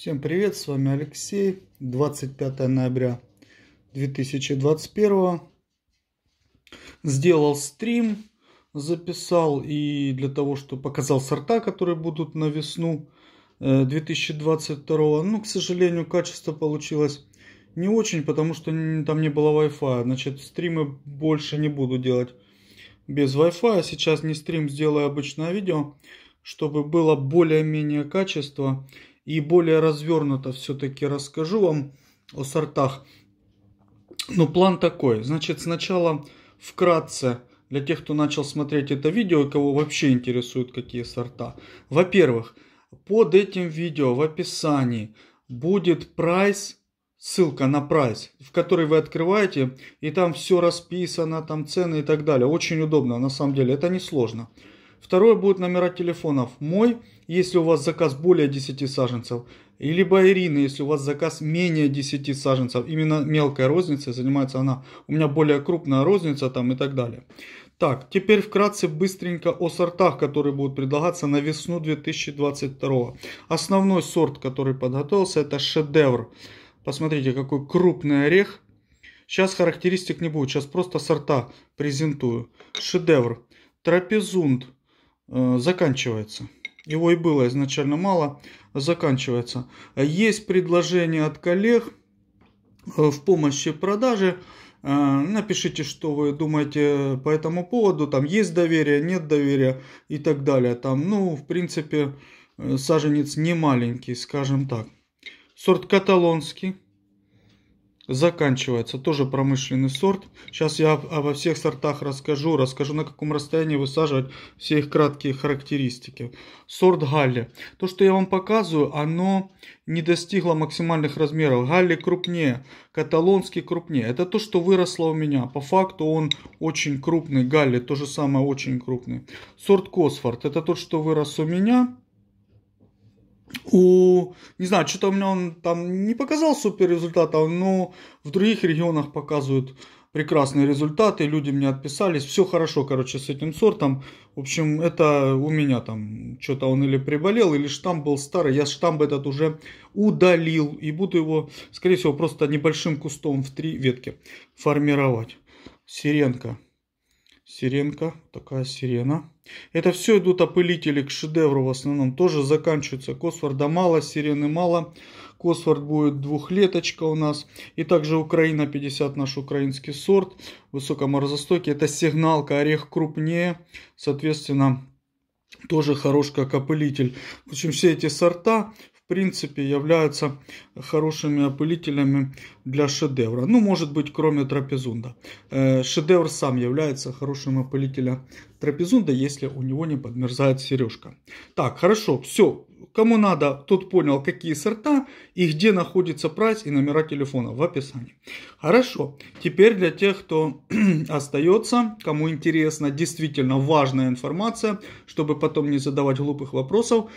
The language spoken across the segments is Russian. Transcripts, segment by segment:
Всем привет, с вами Алексей. 25 ноября 2021. Сделал стрим, записал и для того, чтобы показал сорта, которые будут на весну 2022. Э, ну, к сожалению, качество получилось не очень, потому что там не было Wi-Fi. Значит, стримы больше не буду делать без Wi-Fi. А сейчас не стрим, сделаю обычное видео, чтобы было более-менее качество и более развернуто все-таки расскажу вам о сортах. Но ну, план такой. Значит, сначала вкратце для тех, кто начал смотреть это видео и кого вообще интересуют какие сорта. Во-первых, под этим видео в описании будет прайс, ссылка на прайс, в который вы открываете, и там все расписано, там цены и так далее. Очень удобно, на самом деле, это не сложно. Второе будет номера телефонов мой если у вас заказ более 10 саженцев, или Ирина, если у вас заказ менее 10 саженцев. Именно мелкая розница, занимается она, у меня более крупная розница там и так далее. Так, теперь вкратце быстренько о сортах, которые будут предлагаться на весну 2022. Основной сорт, который подготовился, это шедевр. Посмотрите, какой крупный орех. Сейчас характеристик не будет, сейчас просто сорта презентую. Шедевр. Трапезунд э, заканчивается его и было изначально мало, заканчивается. Есть предложение от коллег э, в помощи продаже. Э, напишите, что вы думаете по этому поводу. Там есть доверие, нет доверия и так далее. Там, ну, в принципе, э, саженец не маленький, скажем так. Сорт каталонский заканчивается. Тоже промышленный сорт. Сейчас я обо всех сортах расскажу. Расскажу, на каком расстоянии высаживать все их краткие характеристики. Сорт Галли. То, что я вам показываю, оно не достигло максимальных размеров. Галли крупнее, каталонский крупнее. Это то, что выросло у меня. По факту он очень крупный. Галли то же самое очень крупный. Сорт Косфорд. Это тот, что вырос у меня у, не знаю, что-то у меня он там не показал супер результатов, а но ну, в других регионах показывают прекрасные результаты, люди мне отписались, все хорошо, короче, с этим сортом. В общем, это у меня там что-то он или приболел, или штамп был старый. Я штамп этот уже удалил и буду его, скорее всего, просто небольшим кустом в три ветки формировать. сиренка Сиренка, такая сирена. Это все идут опылители к шедевру в основном. Тоже заканчиваются. Косфорда мало, сирены мало. Косфорд будет двухлеточка у нас. И также Украина 50, наш украинский сорт. Высокоморозостойкий. Это сигналка, орех крупнее. Соответственно, тоже хорош как опылитель. В общем, все эти сорта, принципе являются хорошими опылителями для шедевра. Ну, может быть, кроме трапезунда. Э, шедевр сам является хорошим опылителем трапезунда, если у него не подмерзает сережка. Так, хорошо, все. Кому надо, тот понял, какие сорта и где находится прайс и номера телефона в описании. Хорошо, теперь для тех, кто остается, кому интересна действительно важная информация, чтобы потом не задавать глупых вопросов,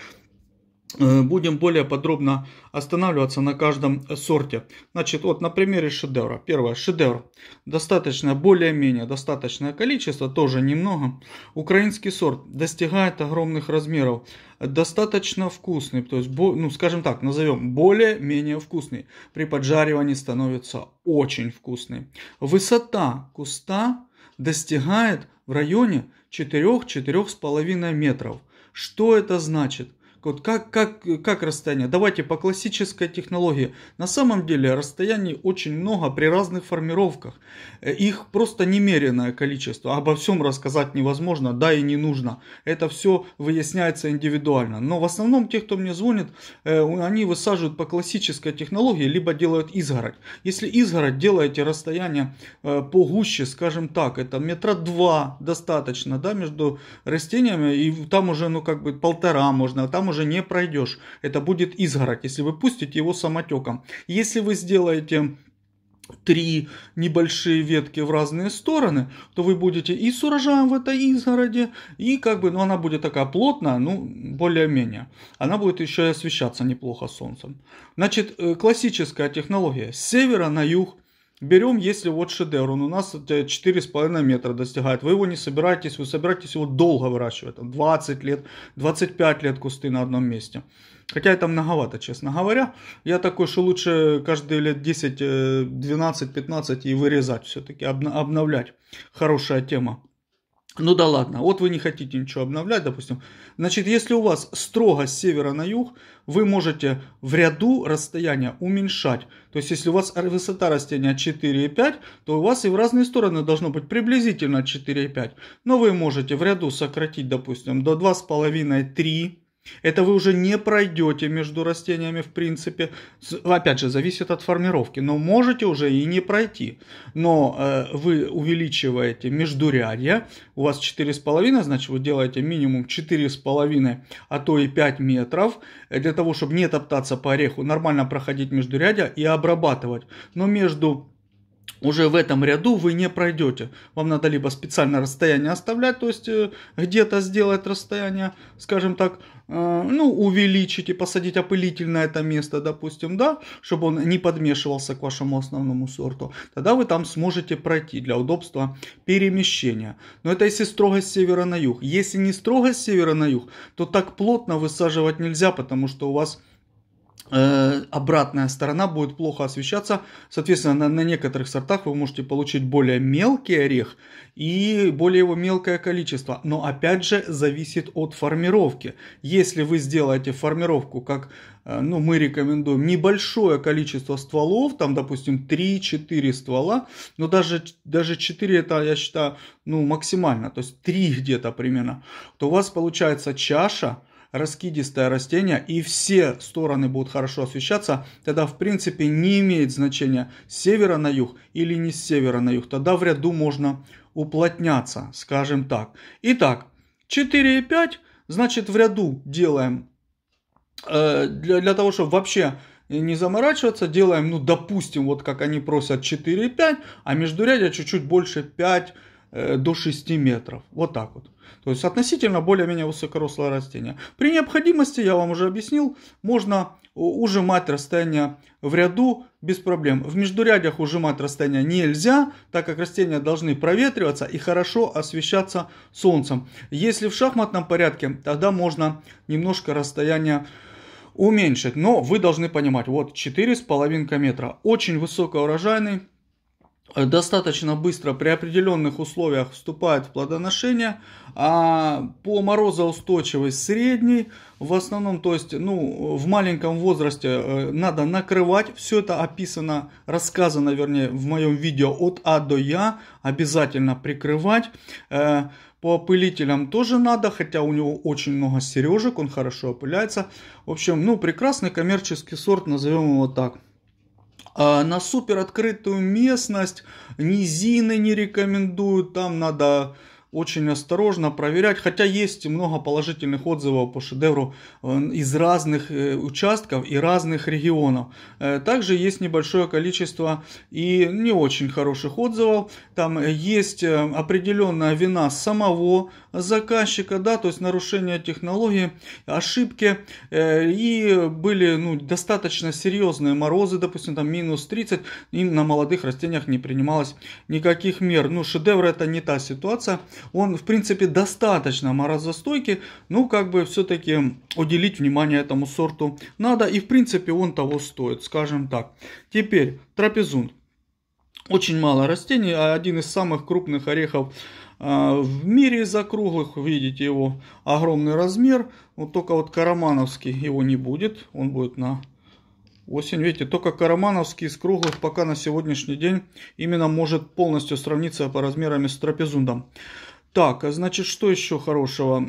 Э, будем более подробно останавливаться на каждом сорте. Значит, вот на примере шедевра. Первое, шедевр. Достаточное, более-менее достаточное количество, тоже немного. Украинский сорт достигает огромных размеров. Достаточно вкусный, то есть, ну, скажем так, назовем более-менее вкусный. При поджаривании становится очень вкусный. Высота куста достигает в районе 4-4,5 метров. Что это значит? Вот как, как, как расстояние? Давайте по классической технологии. На самом деле расстояний очень много при разных формировках. Э, их просто немеренное количество. Обо всем рассказать невозможно, да и не нужно. Это все выясняется индивидуально. Но в основном те, кто мне звонит, э, они высаживают по классической технологии, либо делают изгородь. Если изгородь делаете расстояние э, по гуще, скажем так, это метра два достаточно, да, между растениями, и там уже, ну, как бы полтора можно, а там уже уже не пройдешь. Это будет изгородь, если вы пустите его самотеком. Если вы сделаете три небольшие ветки в разные стороны, то вы будете и с урожаем в этой изгороде, и как бы, ну она будет такая плотная, ну более-менее. Она будет еще и освещаться неплохо солнцем. Значит, э, классическая технология с севера на юг, Берем, если вот шедевр, он у нас 4,5 э, метра достигает, вы его не собираетесь, вы собираетесь его долго выращивать, там 20 лет, 25 лет кусты на одном месте. Хотя это многовато, честно говоря. Я такой, что лучше каждые лет 10, 12, 15 и вырезать все-таки, обновлять. Хорошая тема. Ну да ладно, вот вы не хотите ничего обновлять, допустим. Значит, если у вас строго с севера на юг, вы можете в ряду расстояния уменьшать. То есть, если у вас высота растения 4,5, то у вас и в разные стороны должно быть приблизительно 4,5. Но вы можете в ряду сократить, допустим, до 2,5-3 это вы уже не пройдете между растениями в принципе. Опять же, зависит от формировки, но можете уже и не пройти. Но э, вы увеличиваете междурядье, у вас 4,5, значит вы делаете минимум 4,5, а то и 5 метров, э, для того, чтобы не топтаться по ореху, нормально проходить междурядье и обрабатывать. Но между уже в этом ряду вы не пройдете. Вам надо либо специально расстояние оставлять, то есть э, где-то сделать расстояние, скажем так, э, ну, увеличить и посадить опылитель на это место, допустим, да, чтобы он не подмешивался к вашему основному сорту. Тогда вы там сможете пройти для удобства перемещения. Но это если строго с севера на юг. Если не строго с севера на юг, то так плотно высаживать нельзя, потому что у вас Э, обратная сторона будет плохо освещаться. Соответственно, на, на некоторых сортах вы можете получить более мелкий орех и более его мелкое количество. Но опять же, зависит от формировки. Если вы сделаете формировку, как э, ну, мы рекомендуем, небольшое количество стволов, там, допустим, 3-4 ствола, но даже, даже 4 это, я считаю, ну, максимально, то есть 3 где-то примерно, то у вас получается чаша – раскидистое растение и все стороны будут хорошо освещаться, тогда в принципе не имеет значения с севера на юг или не с севера на юг. Тогда в ряду можно уплотняться, скажем так. Итак, 4 и 5, значит в ряду делаем, э, для, для того, чтобы вообще не заморачиваться, делаем, ну, допустим, вот как они просят и 4,5, а между междурядья чуть-чуть больше 5 э, до 6 метров. Вот так вот. То есть относительно более-менее высокорослое растение. При необходимости, я вам уже объяснил, можно ужимать растения в ряду без проблем. В междурядях ужимать растения нельзя, так как растения должны проветриваться и хорошо освещаться солнцем. Если в шахматном порядке, тогда можно немножко расстояние уменьшить. Но вы должны понимать, вот 4,5 метра. Очень высокоурожайный достаточно быстро при определенных условиях вступает в плодоношение, а по морозоустойчивость средний, в основном, то есть, ну, в маленьком возрасте э, надо накрывать, все это описано, рассказано, вернее, в моем видео от А до Я, обязательно прикрывать, э, по опылителям тоже надо, хотя у него очень много сережек, он хорошо опыляется. В общем, ну, прекрасный коммерческий сорт, назовем его так. А на супер открытую местность низины не рекомендуют, там надо очень осторожно проверять, хотя есть много положительных отзывов по шедевру э, из разных э, участков и разных регионов. Э, также есть небольшое количество и не очень хороших отзывов. Там есть определенная вина самого заказчика, да, то есть нарушение технологии, ошибки. И были ну, достаточно серьезные морозы, допустим, там минус 30, и на молодых растениях не принималось никаких мер. Ну, шедевр это не та ситуация он, в принципе, достаточно морозостойкий, но как бы все-таки уделить внимание этому сорту надо, и в принципе он того стоит, скажем так. Теперь трапезун. Очень мало растений, а один из самых крупных орехов а, в мире из округлых, видите его огромный размер, вот только вот карамановский его не будет, он будет на осень, видите, только карамановский из круглых пока на сегодняшний день именно может полностью сравниться по размерам с трапезундом. Так, а значит, что еще хорошего?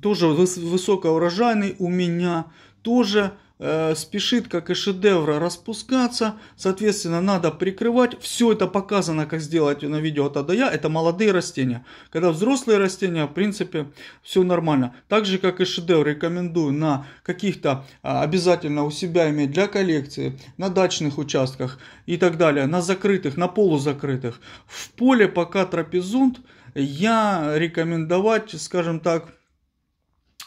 Тоже высокоурожайный у меня, тоже э, спешит, как и шедевра, распускаться. Соответственно, надо прикрывать. Все это показано, как сделать на видео тогда я. Это молодые растения. Когда взрослые растения, в принципе, все нормально. Так же, как и шедевр, рекомендую на каких-то э, обязательно у себя иметь для коллекции, на дачных участках и так далее, на закрытых, на полузакрытых. В поле пока трапезунт я рекомендовать, скажем так,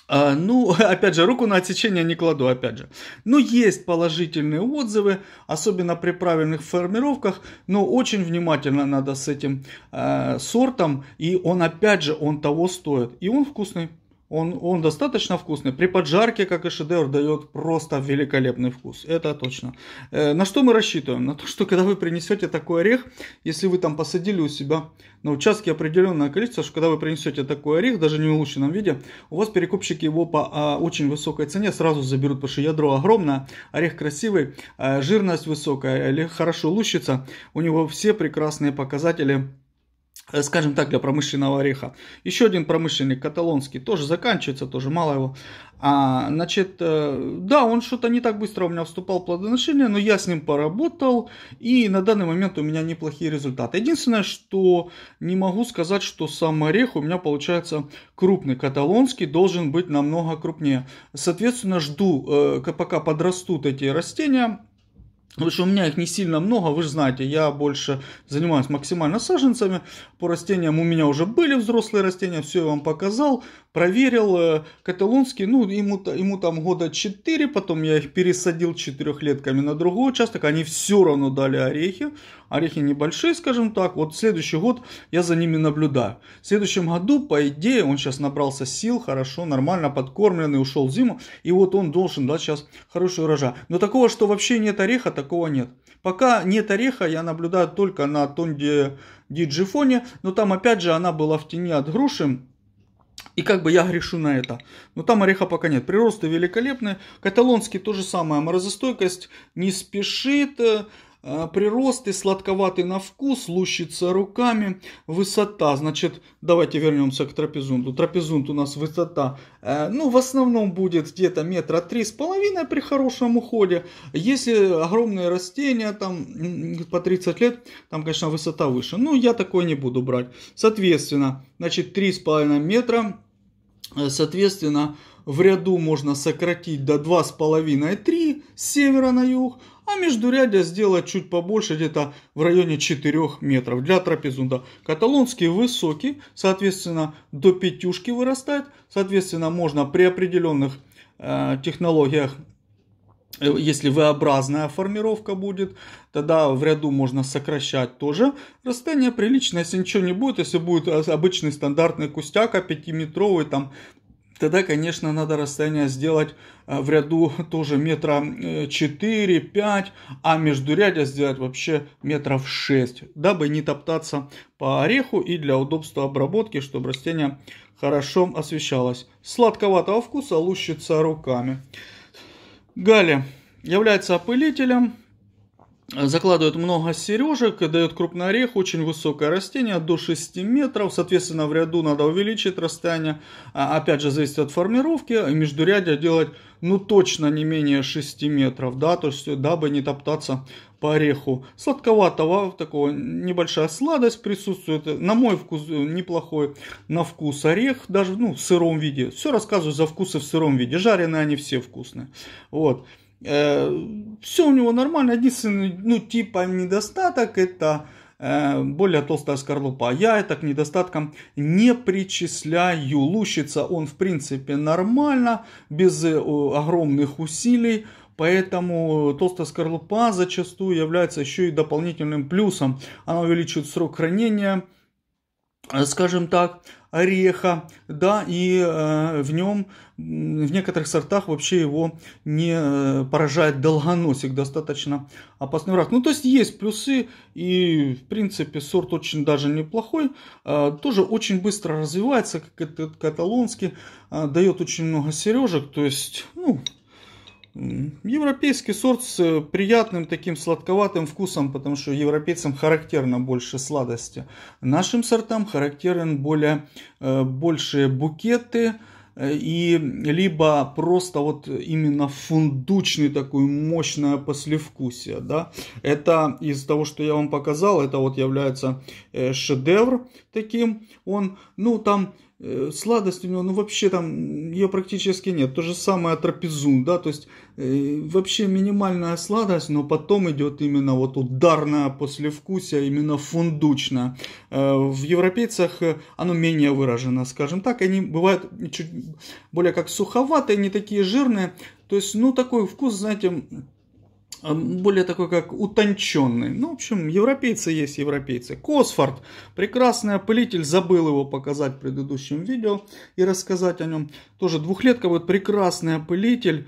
а, ну, опять же, руку на отсечение не кладу, опять же. Но ну, есть положительные отзывы, особенно при правильных формировках, но очень внимательно надо с этим э, сортом, и он, опять же, он того стоит, и он вкусный. Он, он достаточно вкусный. При поджарке, как и шедевр, дает просто великолепный вкус. Это точно. Э, на что мы рассчитываем? На то, что когда вы принесете такой орех, если вы там посадили у себя на участке определенное количество, что когда вы принесете такой орех, даже не в улучшенном виде, у вас перекупщики его по а, очень высокой цене сразу заберут, потому что ядро огромное, орех красивый, а, жирность высокая, орех хорошо лущится, у него все прекрасные показатели Э, скажем так, для промышленного ореха. Еще один промышленник каталонский, тоже заканчивается, тоже мало его. А, значит, э, да, он что-то не так быстро у меня вступал в плодоношение, но я с ним поработал, и на данный момент у меня неплохие результаты. Единственное, что не могу сказать, что сам орех у меня получается крупный. Каталонский должен быть намного крупнее. Соответственно, жду, э, пока подрастут эти растения, Потому что у меня их не сильно много, вы же знаете, я больше занимаюсь максимально саженцами. По растениям у меня уже были взрослые растения, все я вам показал, проверил. Э, Каталонский, ну ему, ему там года 4, потом я их пересадил четырехлетками на другой участок, они все равно дали орехи. Орехи небольшие, скажем так. Вот следующий год я за ними наблюдаю. В следующем году, по идее, он сейчас набрался сил, хорошо, нормально подкормленный, ушел в зиму. И вот он должен дать сейчас хороший урожай. Но такого, что вообще нет ореха, такого нет. Пока нет ореха, я наблюдаю только на Тонде Диджифоне, но там опять же она была в тени от груши, и как бы я грешу на это. Но там ореха пока нет. Приросты великолепные. Каталонский то же самое. Морозостойкость не спешит. А, приросты, сладковатый на вкус, лущится руками, высота, значит, давайте вернемся к трапезунту. Трапезунт у нас высота, э, ну, в основном будет где-то метра три с половиной при хорошем уходе. Если огромные растения, там, по 30 лет, там, конечно, высота выше. Ну, я такой не буду брать. Соответственно, значит, три с половиной метра, э, соответственно, в ряду можно сократить до 2,5-3 с севера на юг, а междурядья сделать чуть побольше, где-то в районе 4 метров для трапезунда. Каталонский высокий, соответственно, до пятюшки вырастает, соответственно, можно при определенных э, технологиях э, если V-образная формировка будет, тогда в ряду можно сокращать тоже. Расстояние приличное, если ничего не будет, если будет э, обычный стандартный кустяк, 5-метровый, а там тогда, конечно, надо расстояние сделать э, в ряду тоже метра 4-5, э, а между междурядя сделать вообще метров 6, дабы не топтаться по ореху и для удобства обработки, чтобы растение хорошо освещалось. Сладковатого вкуса лущится руками. Галли является опылителем, Закладывает много сережек, дает крупный орех, очень высокое растение, до 6 метров. Соответственно, в ряду надо увеличить расстояние. А, опять же, зависит от формировки. Между Междурядье делать, ну, точно не менее 6 метров, да, то есть, дабы не топтаться по ореху. Сладковатого, такого небольшая сладость присутствует. На мой вкус э, неплохой на вкус орех, даже ну, в сыром виде. Все рассказываю за вкусы в сыром виде. Жареные они все вкусные. Вот. Э, все у него нормально, единственный, ну, типа недостаток это э, более толстая скорлупа. Я это к недостаткам не причисляю. Лущится он, в принципе, нормально, без э, огромных усилий. Поэтому толстая скорлупа зачастую является еще и дополнительным плюсом. Она увеличивает срок хранения, скажем так ореха, да, и э, в нем, в некоторых сортах вообще его не э, поражает долгоносик, достаточно опасный враг. Ну, то есть есть плюсы, и, в принципе, сорт очень даже неплохой, э, тоже очень быстро развивается, как этот каталонский, э, а, дает очень много сережек, то есть, ну, Европейский сорт с э, приятным таким сладковатым вкусом, потому что европейцам характерно больше сладости. Нашим сортам характерен более э, большие букеты э, и либо просто вот именно фундучный такой мощное послевкусие, да. Это из того, что я вам показал, это вот является шедевр таким. Он, ну там Э, сладость у него, ну вообще там ее практически нет. То же самое трапезун, да, то есть э, вообще минимальная сладость, но потом идет именно вот ударная послевкусие, а именно фундучно. Э, в европейцах э, оно менее выражено, скажем так. Они бывают чуть более как суховатые, не такие жирные. То есть, ну такой вкус, знаете, а, более такой как утонченный. Ну, в общем, европейцы есть европейцы. Косфорд, прекрасный опылитель, забыл его показать в предыдущем видео и рассказать о нем. Тоже двухлетка, вот прекрасный опылитель.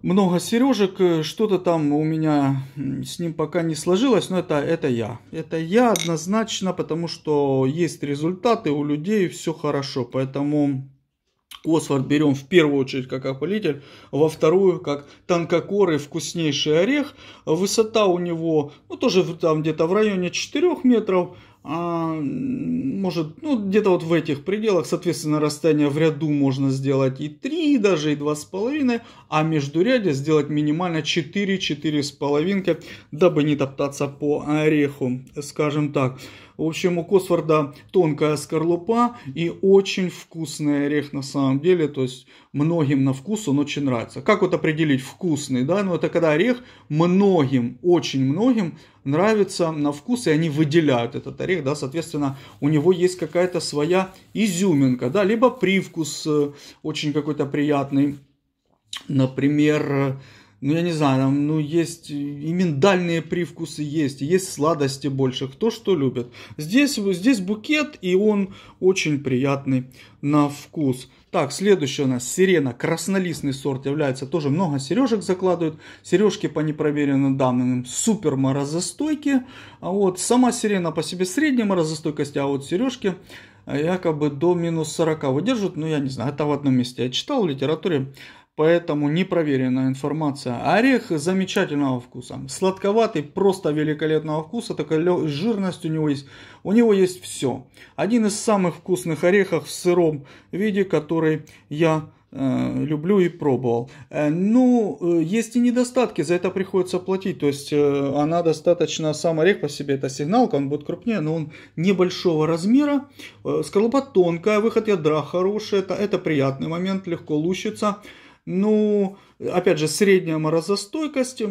Много сережек, что-то там у меня с ним пока не сложилось, но это, это я. Это я однозначно, потому что есть результаты, у людей все хорошо, поэтому Косфорд берем в первую очередь как опылитель, во вторую как тонкокорый вкуснейший орех. Высота у него, ну тоже там где-то в районе 4 метров, а, может, ну, где-то вот в этих пределах, соответственно, расстояние в ряду можно сделать и 3, даже и 2,5, а между ряде сделать минимально 4, 4,5, дабы не топтаться по ореху, скажем так. В общем, у Косфорда тонкая скорлупа и очень вкусный орех на самом деле. То есть многим на вкус он очень нравится. Как вот определить вкусный, да? Ну, это когда орех многим, очень многим нравится на вкус, и они выделяют этот орех, да, соответственно, у него есть какая-то своя изюминка, да, либо привкус э, очень какой-то приятный, например, ну, я не знаю, там, ну, есть э, и миндальные привкусы есть, есть сладости больше, кто что любит. Здесь, здесь букет, и он очень приятный на вкус. Так, следующая у нас сирена, краснолистный сорт является, тоже много сережек закладывают. Сережки по непроверенным данным супер морозостойки. А вот сама сирена по себе средняя морозостойкость, а вот сережки э, якобы до минус 40 выдерживают, но ну, я не знаю, это в одном месте я читал в литературе, поэтому непроверенная информация. Орех замечательного вкуса, сладковатый, просто великолепного вкуса, такая жирность у него есть. У него есть все. Один из самых вкусных орехов в сыром виде, который я э, люблю и пробовал. Э, ну, э, есть и недостатки, за это приходится платить. То есть она достаточно, сам орех по себе, это сигналка, он будет крупнее, но он небольшого размера. Скорлупа тонкая, выход ядра хороший, это, это приятный момент, легко лущится. Ну, опять же, средняя морозостойкость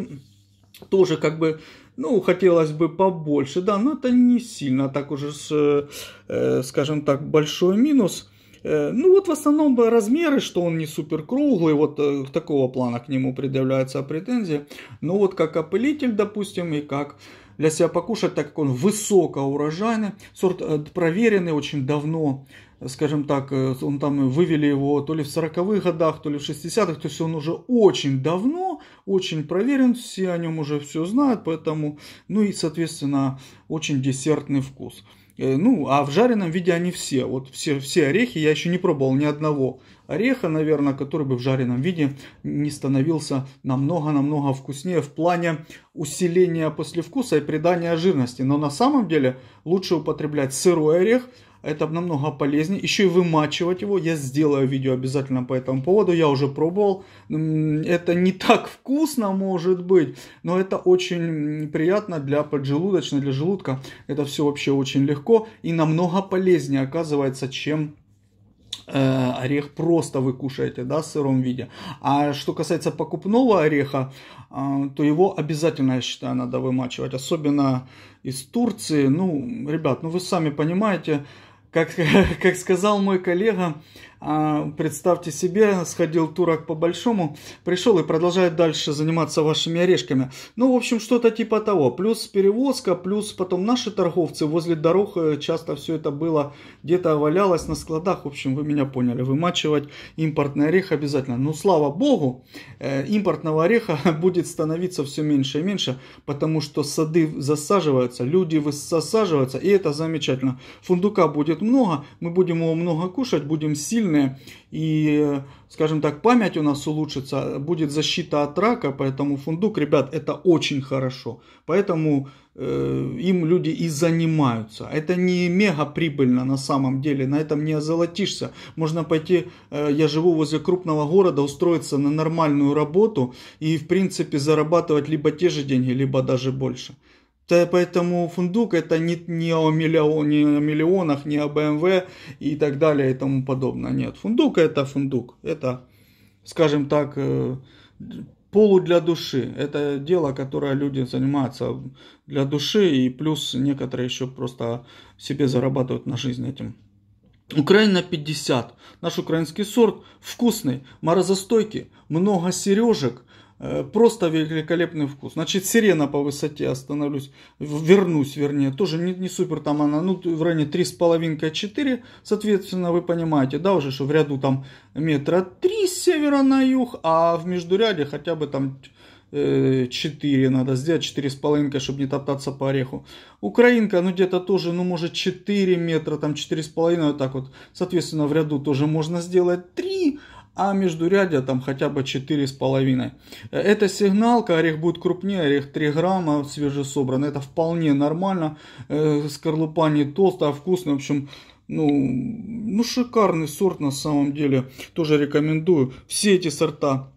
тоже как бы, ну, хотелось бы побольше, да, но это не сильно так уже, э, э, скажем так, большой минус. Э, ну вот в основном размеры, что он не супер круглый, вот э, такого плана к нему предъявляются претензии. Но ну, вот как опылитель, допустим, и как для себя покушать, так как он высокоурожайный, сорт проверенный очень давно скажем так, э, он там вывели его то ли в 40-х годах, то ли в 60-х, то есть он уже очень давно, очень проверен, все о нем уже все знают, поэтому, ну и, соответственно, очень десертный вкус. Э, ну, а в жареном виде они все. Вот все, все орехи, я еще не пробовал ни одного ореха, наверное, который бы в жареном виде не становился намного-намного вкуснее в плане усиления послевкуса и придания жирности. Но на самом деле лучше употреблять сырой орех – это намного полезнее. Еще и вымачивать его. Я сделаю видео обязательно по этому поводу. Я уже пробовал. Это не так вкусно может быть, но это очень приятно для поджелудочной, для желудка. Это все вообще очень легко и намного полезнее оказывается, чем э, орех просто вы кушаете, да, в сыром виде. А что касается покупного ореха, а, то его обязательно, я считаю, надо вымачивать. Особенно из Турции. Ну, ребят, ну вы сами понимаете, как, как сказал мой коллега, а, представьте себе, сходил турок по большому, пришел и продолжает дальше заниматься вашими орешками. Ну, в общем, что-то типа того. Плюс перевозка, плюс потом наши торговцы возле дорог э, часто все это было где-то валялось на складах. В общем, вы меня поняли. Вымачивать импортный орех обязательно. Но слава богу, э, импортного ореха будет становиться все меньше и меньше, потому что сады засаживаются, люди засаживаются, и это замечательно. Фундука будет много, мы будем его много кушать, будем сильно сильные, и, скажем так, память у нас улучшится, будет защита от рака, поэтому фундук, ребят, это очень хорошо. Поэтому э, им люди и занимаются. Это не мега прибыльно на самом деле, на этом не озолотишься. Можно пойти, э, я живу возле крупного города, устроиться на нормальную работу и, в принципе, зарабатывать либо те же деньги, либо даже больше. Да, поэтому фундук это не, не, о миллион, не о миллионах, не о BMW и так далее и тому подобное. Нет, фундук это фундук. Это, скажем так, э, полу для души. Это дело, которое люди занимаются для души и плюс некоторые еще просто себе зарабатывают на жизнь этим. Украина 50. Наш украинский сорт вкусный, морозостойкий, много сережек, Э, просто великолепный вкус. Значит, сирена по высоте остановлюсь, вернусь, вернее, тоже не, не супер там она, ну, в районе 3,5-4, соответственно, вы понимаете, да, уже, что в ряду там метра 3 с севера на юг, а в междуряде хотя бы там 4 э, надо сделать, 4,5, чтобы не топтаться по ореху. Украинка, ну где-то тоже, ну может 4 метра, там 4,5, вот так вот. Соответственно, в ряду тоже можно сделать 3, а между междурядья там хотя бы 4,5. Это сигналка, орех будет крупнее, орех 3 грамма свежесобранный, это вполне нормально, э, скорлупа не толстая, а вкусная, в общем, ну, ну шикарный сорт на самом деле, тоже рекомендую. Все эти сорта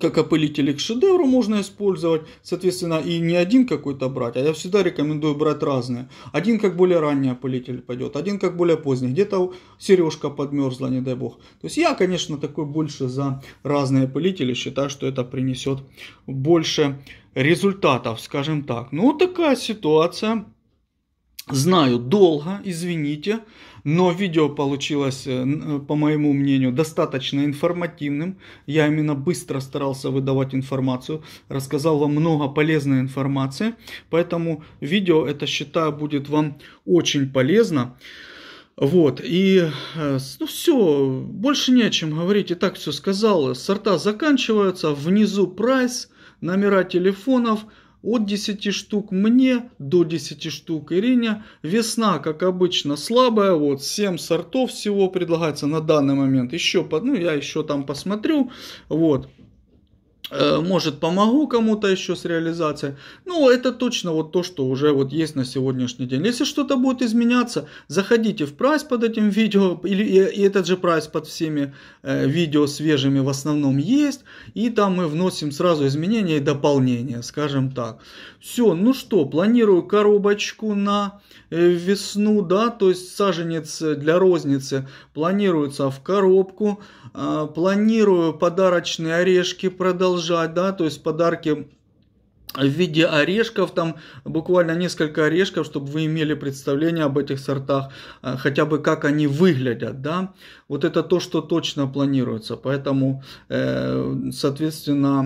как опылители к шедевру можно использовать, соответственно, и не один какой-то брать, а я всегда рекомендую брать разные. Один как более ранний опылитель пойдет, один как более поздний, где-то сережка подмерзла, не дай бог. То есть я, конечно, такой больше за разные опылители, считаю, что это принесет больше результатов, скажем так. Ну, такая ситуация. Знаю, долго, извините. Но видео получилось, э, э, по моему мнению, достаточно информативным. Я именно быстро старался выдавать информацию, рассказал вам много полезной информации. Поэтому видео это, считаю, будет вам очень полезно. Вот, и э, ну все, больше не о чем говорить, и так все сказал. Сорта заканчиваются, внизу прайс, номера телефонов – от 10 штук мне до 10 штук Ирине. Весна, как обычно, слабая. Вот 7 сортов всего предлагается на данный момент. Еще, ну, я еще там посмотрю. Вот. Э, может, помогу кому-то еще с реализацией. Ну, это точно вот то, что уже вот есть на сегодняшний день. Если что-то будет изменяться, заходите в прайс под этим видео. Или, и, э, и этот же прайс под всеми э, видео свежими в основном есть. И там мы вносим сразу изменения и дополнения, скажем так. Все, ну что, планирую коробочку на э, весну, да, то есть саженец для розницы планируется в коробку. Э, планирую подарочные орешки продолжать продолжать, да, то есть подарки в виде орешков, там буквально несколько орешков, чтобы вы имели представление об этих сортах, э, хотя бы как они выглядят, да. Вот это то, что точно планируется, поэтому, э, соответственно,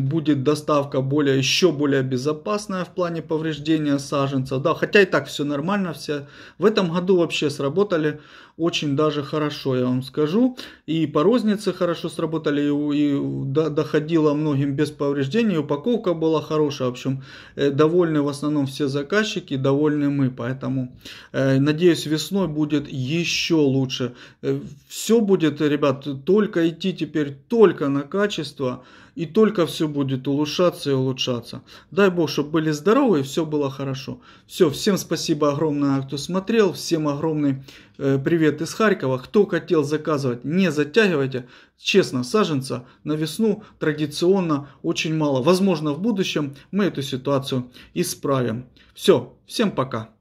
будет доставка более, еще более безопасная в плане повреждения саженцев. да, хотя и так все нормально, все в этом году вообще сработали очень даже хорошо, я вам скажу, и по рознице хорошо сработали, и доходило многим без повреждений, упаковка была хорошая, хорошая. В общем, э, довольны в основном все заказчики, довольны мы. Поэтому, э, надеюсь, весной будет еще лучше. Э, все будет, ребят, только идти теперь только на качество и только все будет улучшаться и улучшаться. Дай бог, чтобы были здоровы и все было хорошо. Все, всем спасибо огромное, кто смотрел, всем огромный э, привет из Харькова. Кто хотел заказывать, не затягивайте. Честно, саженца на весну традиционно очень мало. Возможно, в будущем мы эту ситуацию исправим. Все, всем пока.